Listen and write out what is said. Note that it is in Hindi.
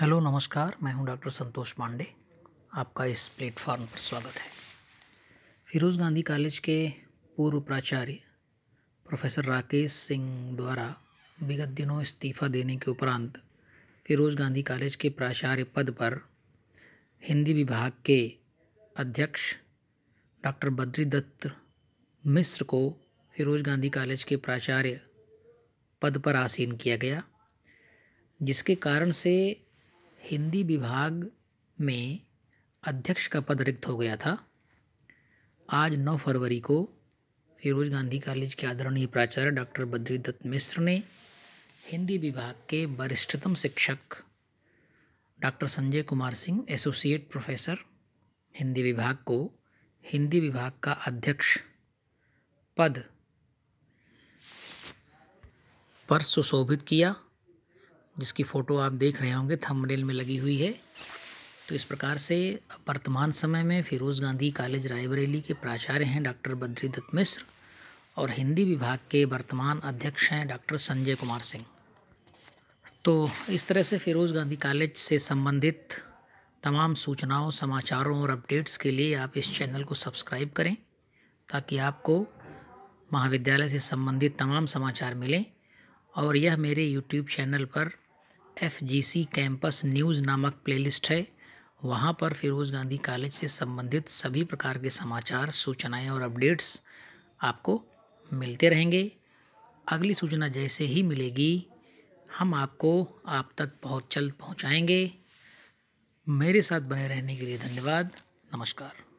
हेलो नमस्कार मैं हूं डॉक्टर संतोष पांडे आपका इस प्लेटफॉर्म पर स्वागत है फिरोज़ गांधी कॉलेज के पूर्व प्राचार्य प्रोफेसर राकेश सिंह द्वारा विगत दिनों इस्तीफ़ा देने के उपरांत फिरोज़ गांधी कॉलेज के प्राचार्य पद पर हिंदी विभाग के अध्यक्ष डॉक्टर बद्रीदत्त मिश्र को फिरोज़ गांधी कॉलेज के प्राचार्य पद पर आसीन किया गया जिसके कारण से हिंदी विभाग में अध्यक्ष का पद रिक्त हो गया था आज नौ फरवरी को फिरोज गांधी कॉलेज के आदरणीय प्राचार्य डॉक्टर बद्री दत्त मिश्र ने हिंदी विभाग के वरिष्ठतम शिक्षक doctor Sanjay Kumar Singh associate professor Hindi विभाग को हिंदी विभाग का अध्यक्ष पद पर सुशोभित किया जिसकी फ़ोटो आप देख रहे होंगे थंबनेल में लगी हुई है तो इस प्रकार से वर्तमान समय में फ़िरोज़ गांधी कॉलेज रायबरेली के प्राचार्य हैं डॉक्टर बद्री दत्त मिश्र और हिंदी विभाग के वर्तमान अध्यक्ष हैं डॉक्टर संजय कुमार सिंह तो इस तरह से फ़िरोज़ गांधी कॉलेज से संबंधित तमाम सूचनाओं समाचारों और अपडेट्स के लिए आप इस चैनल को सब्सक्राइब करें ताकि आपको महाविद्यालय से संबंधित तमाम समाचार मिलें और यह मेरे यूट्यूब चैनल पर एफजीसी कैंपस न्यूज़ नामक प्लेलिस्ट है वहाँ पर फिरोज़ गांधी कॉलेज से संबंधित सभी प्रकार के समाचार सूचनाएं और अपडेट्स आपको मिलते रहेंगे अगली सूचना जैसे ही मिलेगी हम आपको आप तक बहुत जल्द पहुँचाएंगे मेरे साथ बने रहने के लिए धन्यवाद नमस्कार